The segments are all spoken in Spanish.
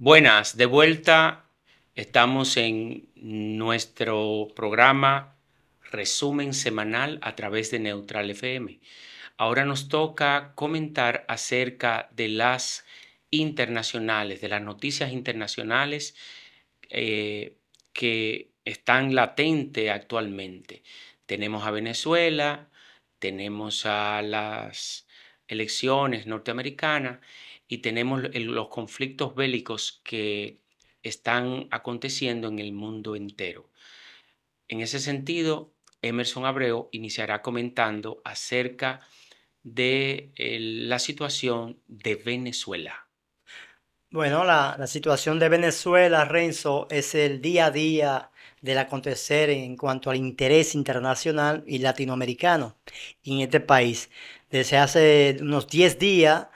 Buenas, de vuelta. Estamos en nuestro programa Resumen Semanal a través de Neutral FM. Ahora nos toca comentar acerca de las internacionales, de las noticias internacionales eh, que están latentes actualmente. Tenemos a Venezuela, tenemos a las elecciones norteamericanas y tenemos los conflictos bélicos que están aconteciendo en el mundo entero. En ese sentido, Emerson Abreu iniciará comentando acerca de eh, la situación de Venezuela. Bueno, la, la, situación de Venezuela, Renzo, es el día a día del acontecer en cuanto al interés internacional y latinoamericano en este país. Desde hace unos 10 días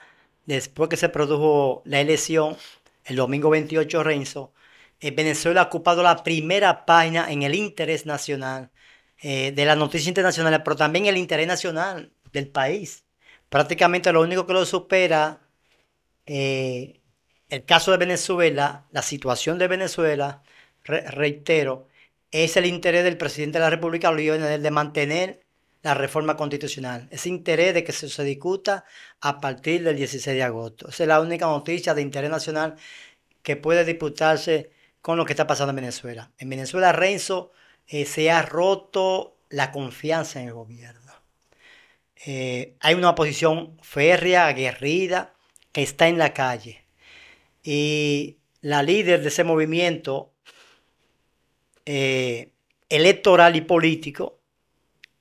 después que se produjo la elección, el domingo 28, Renzo, eh, Venezuela ha ocupado la primera página en el interés nacional, eh, de las noticias internacionales, pero también el interés nacional del país. Prácticamente lo único que lo supera, eh, el caso de Venezuela, la situación de Venezuela, reitero, es el interés del presidente de la República, Luis de mantener la reforma constitucional, ese interés de que se, discuta a partir del 16 de agosto. Esa es la única noticia de interés nacional que puede disputarse con lo que está pasando en Venezuela. En Venezuela, Renzo, eh, se ha roto la confianza en el gobierno. Eh, hay una oposición férrea, aguerrida, que está en la calle. Y la líder de ese movimiento eh, electoral y político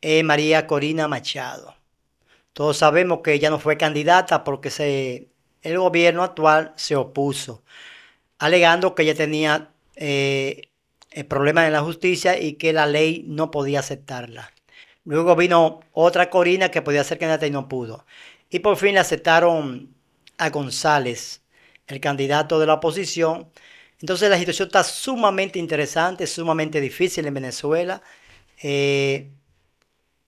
e. María Corina Machado. Todos sabemos que ella no fue candidata porque el gobierno actual se opuso, alegando que ella tenía eh, eh, problemas en la justicia y que la ley no podía aceptarla. Luego vino otra Corina que podía ser candidata y no pudo. Y por fin le aceptaron a González, el candidato de la oposición. Entonces la situación está sumamente interesante, sumamente difícil en Venezuela. Eh,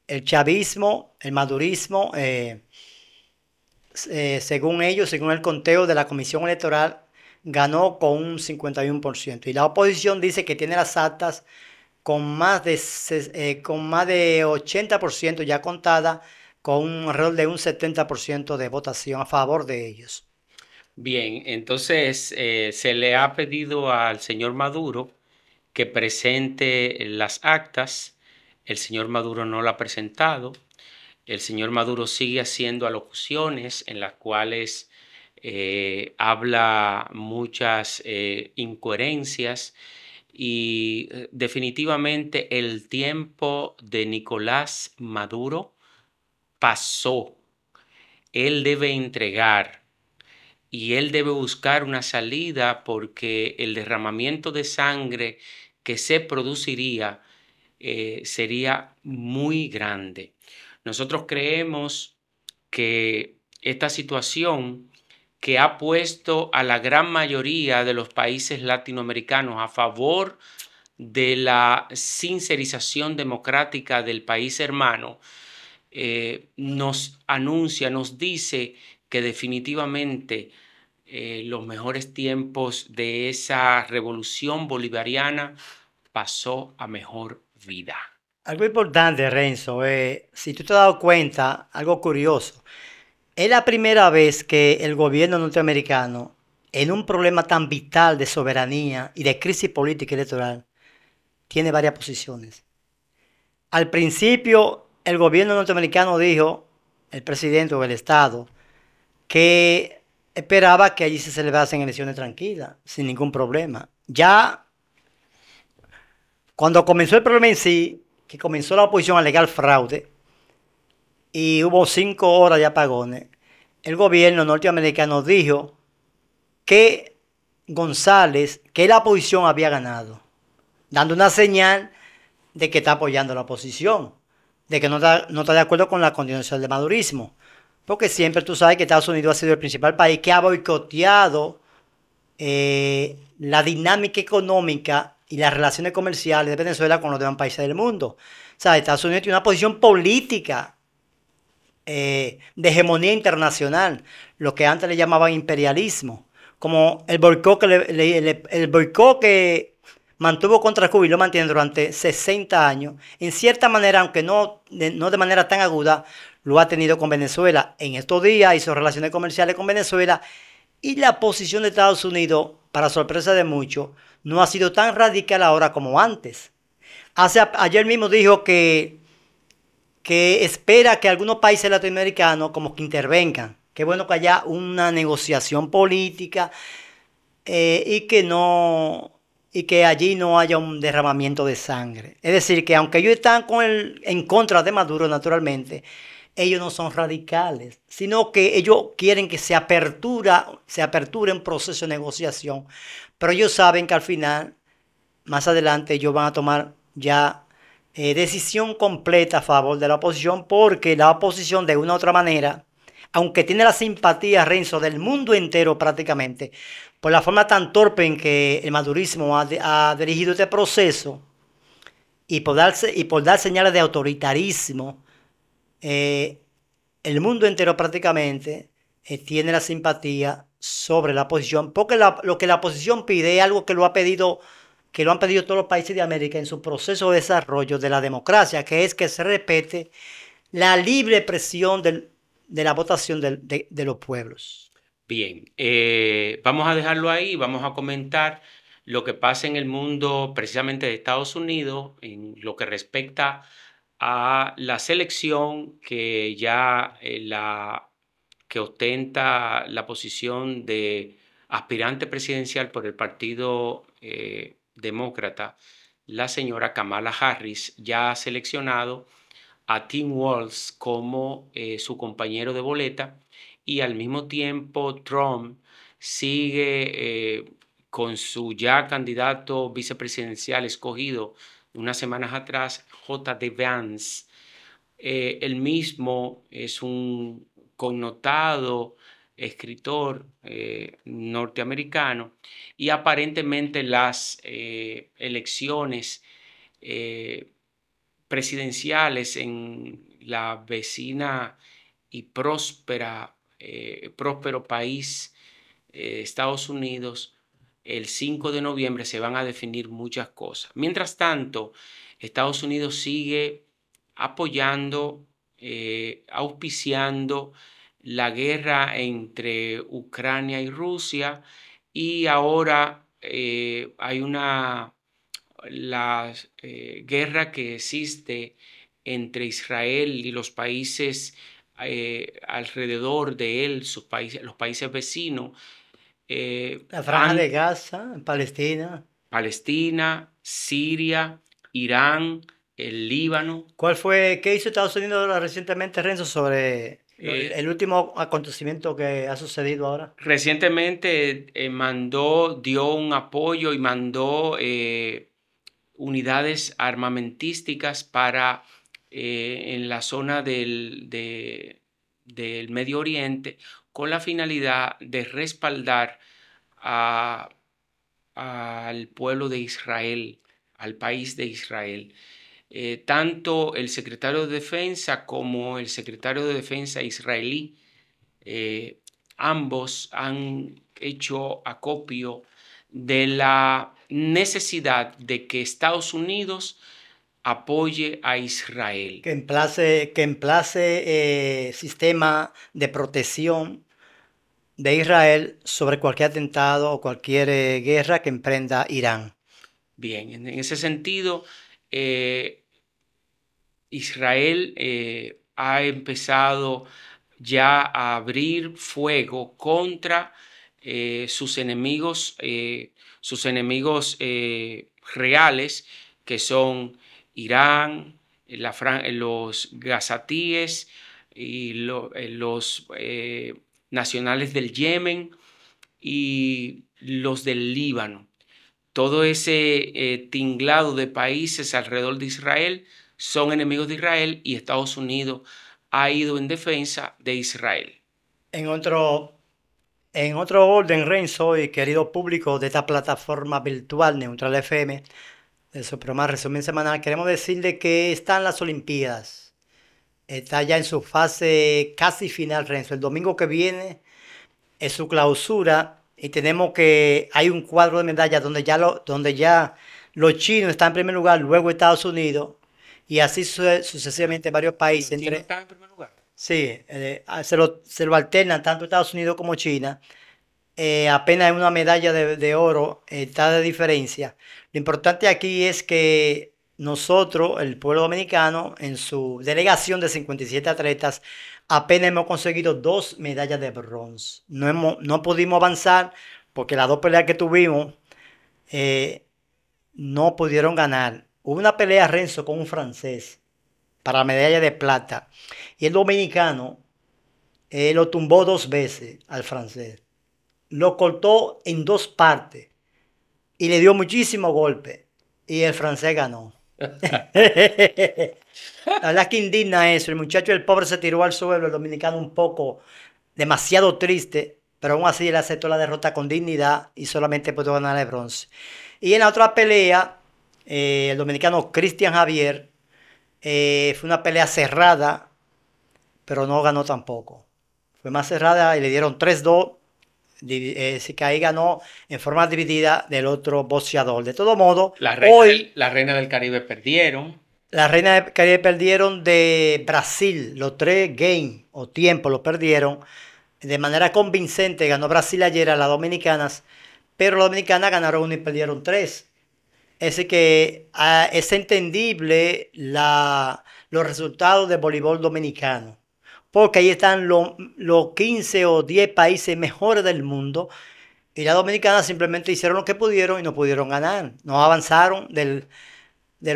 el chavismo, el madurismo, eh, eh, según ellos, según el conteo de la Comisión Electoral, ganó con un 51%. Y la oposición dice que tiene las actas con más de, eh, con más de 80% ya contada, con un rol de un 70% de votación a favor de ellos. Bien, entonces se le ha pedido al señor Maduro que presente las actas el señor Maduro no lo ha presentado, el señor Maduro sigue haciendo alocuciones en las cuales eh, habla muchas eh, incoherencias y eh, definitivamente el tiempo de Nicolás Maduro pasó. Él debe entregar y él debe buscar una salida porque el derramamiento de sangre que se produciría eh, sería muy grande. Nosotros creemos que esta situación que ha puesto a la gran mayoría de los países latinoamericanos a favor de la sincerización democrática del país hermano, eh, nos anuncia, nos dice que definitivamente eh, los mejores tiempos de esa revolución bolivariana pasó a mejor vida. Algo importante, Renzo, si tú te has dado cuenta, algo curioso, es la primera vez que el gobierno norteamericano, en un problema tan vital de soberanía y de crisis política y electoral, tiene varias posiciones. Al principio, el gobierno norteamericano dijo, el presidente o el Estado, que esperaba que allí se celebrasen elecciones tranquilas, sin ningún problema. Ya cuando comenzó el problema en sí, que comenzó la oposición a legal fraude y hubo cinco horas de apagones, el gobierno norteamericano dijo que González, que la oposición había ganado, dando una señal de que está apoyando a la oposición, de que no está, no está de acuerdo con la continuación del madurismo. Porque siempre tú sabes que Estados Unidos ha sido el principal país que ha boicoteado eh, la dinámica económica y las relaciones comerciales de Venezuela con los demás países del mundo. O sea, Estados Unidos tiene una posición política eh, de hegemonía internacional, lo que antes le llamaban imperialismo, como el boicot que, mantuvo contra Cuba y lo mantiene durante 60 años, en cierta manera, aunque no no de manera tan aguda, lo ha tenido con Venezuela. En estos días y sus relaciones comerciales con Venezuela y la posición de Estados Unidos, para sorpresa de muchos, no ha sido tan radical ahora como antes. Hace, ayer mismo dijo que, que espera que algunos países latinoamericanos como que intervengan. Qué bueno que haya una negociación política eh, y que no y que allí no haya un derramamiento de sangre. Es decir, que aunque ellos están en contra de Maduro, naturalmente, ellos no son radicales, sino que ellos quieren que se, apertura, se apertura un proceso de negociación, pero ellos saben que al final, más adelante, ellos van a tomar ya eh, decisión completa a favor de la oposición, porque la oposición de una u otra manera, aunque tiene la simpatía, Renzo, del mundo entero prácticamente, por la forma tan torpe en que el madurismo ha, ha dirigido este proceso, y por, darse, y por dar señales de autoritarismo, eh, el mundo entero prácticamente eh, tiene la simpatía sobre la posición, porque lo que la posición pide es algo que lo ha pedido que lo han pedido todos los países de América en su proceso de desarrollo de la democracia, que es que se respete la libre presión de la votación de, los pueblos. Bien, eh, vamos a dejarlo ahí, vamos a comentar lo que pasa en el mundo precisamente de Estados Unidos en lo que respecta a la selección que ya eh, la que ostenta la posición de aspirante presidencial por el Partido eh, Demócrata, la señora Kamala Harris ya ha seleccionado a Tim Walz como eh, su compañero de boleta y al mismo tiempo Trump sigue con su ya candidato vicepresidencial escogido unas semanas atrás, J.D. Vance. el eh, él mismo es un connotado escritor eh, norteamericano y aparentemente las eh, elecciones presidenciales en la vecina y próspera, próspero país Estados Unidos el 5 de noviembre se van a definir muchas cosas. Mientras tanto, Estados Unidos sigue apoyando, eh, auspiciando la guerra entre Ucrania y Rusia y ahora eh, hay una la eh, guerra que existe entre Israel y los países alrededor de él, los países vecinos, eh, la franja de Gaza, Palestina. Palestina, Siria, Irán, el Líbano. ¿Cuál fue, qué hizo Estados Unidos recientemente, Renzo, sobre eh, el último acontecimiento que ha sucedido ahora? Recientemente eh, mandó, dio un apoyo y mandó unidades armamentísticas para en la zona del, del Medio Oriente con la finalidad de respaldar al pueblo de Israel, al país de Israel. Eh, tanto el secretario de Defensa como el secretario de Defensa israelí, eh, ambos han hecho acopio de la necesidad de que Estados Unidos apoye a Israel. Que emplace, que eh, sistema de protección de Israel sobre cualquier atentado o cualquier eh, guerra que emprenda Irán. Bien, en ese sentido, eh, Israel ha empezado ya a abrir fuego contra sus enemigos, sus enemigos reales, que son Irán, eh, eh, los gazatíes y eh, los nacionales del Yemen y los del Líbano. Todo ese tinglado de países alrededor de Israel son enemigos de Israel y Estados Unidos ha ido en defensa de Israel. En otro, en otro orden, Renzo y querido público de esta plataforma virtual Neutral FM, eso, pero más Resumen Semanal, queremos decirle que están las Olimpiadas. Está ya en su fase casi final, Renzo. El domingo que viene es su clausura y tenemos que hay un cuadro de medallas donde ya, lo, donde ya los chinos están en primer lugar, luego Estados Unidos y así sucesivamente varios países. Los están en primer lugar. Sí, eh, se, lo, se lo alternan tanto Estados Unidos como China. Eh, apenas una medalla de, oro está de diferencia. Lo importante aquí es que nosotros, el pueblo dominicano, en su delegación de 57 atletas, apenas hemos conseguido dos medallas de bronce. No, no pudimos avanzar porque las dos peleas que tuvimos eh, no pudieron ganar. Hubo una pelea Renzo con un francés para medalla de plata y el dominicano eh, lo tumbó dos veces al francés lo cortó en dos partes y le dio muchísimo golpe. Y el francés ganó. la verdad que indigna eso. El muchacho, el pobre, se tiró al suelo. El dominicano, un poco demasiado triste, pero aún así él aceptó la derrota con dignidad y solamente pudo ganar el bronce. Y en la otra pelea, eh, el dominicano Cristian Javier eh, fue una pelea cerrada, pero no ganó tampoco. Fue más cerrada y le dieron 3-2 eh, que ahí ganó en forma dividida del otro boxeador. De todo modo, hoy la reina del Caribe perdieron. La reina del Caribe perdieron de Brasil, los tres games, o tiempo los perdieron de manera convincente. Ganó Brasil ayer a las dominicanas, pero las dominicanas ganaron uno y perdieron tres. Así que ah, es entendible la, los resultados de voleibol dominicano porque ahí están los, 15 o 10 países mejores del mundo. Y la Dominicana simplemente hicieron lo que pudieron y no pudieron ganar. No avanzaron del,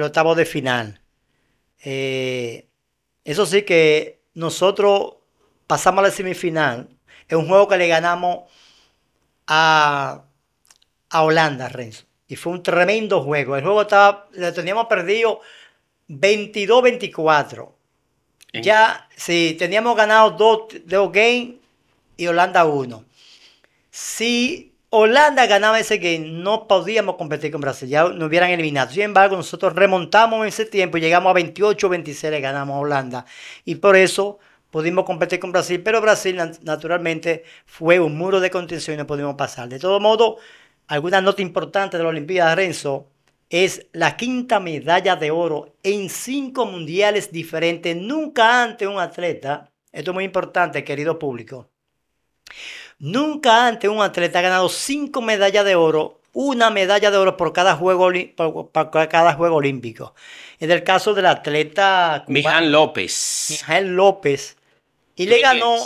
octavo de final. Eh, eso sí que nosotros pasamos a la semifinal. Es un juego que le ganamos a, a Holanda, Renzo. Y fue un tremendo juego. El juego estaba, lo teníamos perdido 22-24. Ya, si teníamos ganado dos, games y Holanda uno. Si Holanda ganaba ese game, no podíamos competir con Brasil, ya nos hubieran eliminado. Sin embargo, nosotros remontamos en ese tiempo, y llegamos a 28, 26, le ganamos a Holanda. Y por eso pudimos competir con Brasil, pero Brasil naturalmente fue un muro de contención y no pudimos pasar. De todo modo, alguna nota importante de la de Renzo, es la quinta medalla de oro en cinco mundiales diferentes, nunca antes un atleta. Esto es muy importante, querido público. Nunca antes un atleta ha ganado cinco medallas de oro, una medalla de oro por cada juego, cada juego olímpico. En el caso del atleta... Miján López. López. Y le ganó,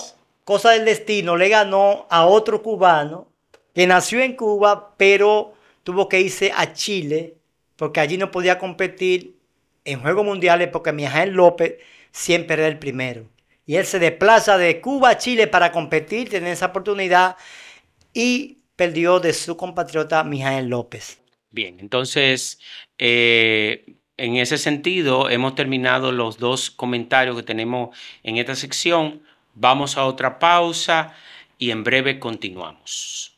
cosa del destino, le ganó a otro cubano que nació en Cuba, pero tuvo que irse a Chile porque allí no podía competir en Juegos Mundiales porque Mijael López siempre era el primero. Y él se desplaza de Cuba a Chile para competir, tener esa oportunidad y perdió de su compatriota Mijael López. Bien, entonces, eh, en ese sentido, hemos terminado los dos comentarios que tenemos en esta sección. Vamos a otra pausa y en breve continuamos.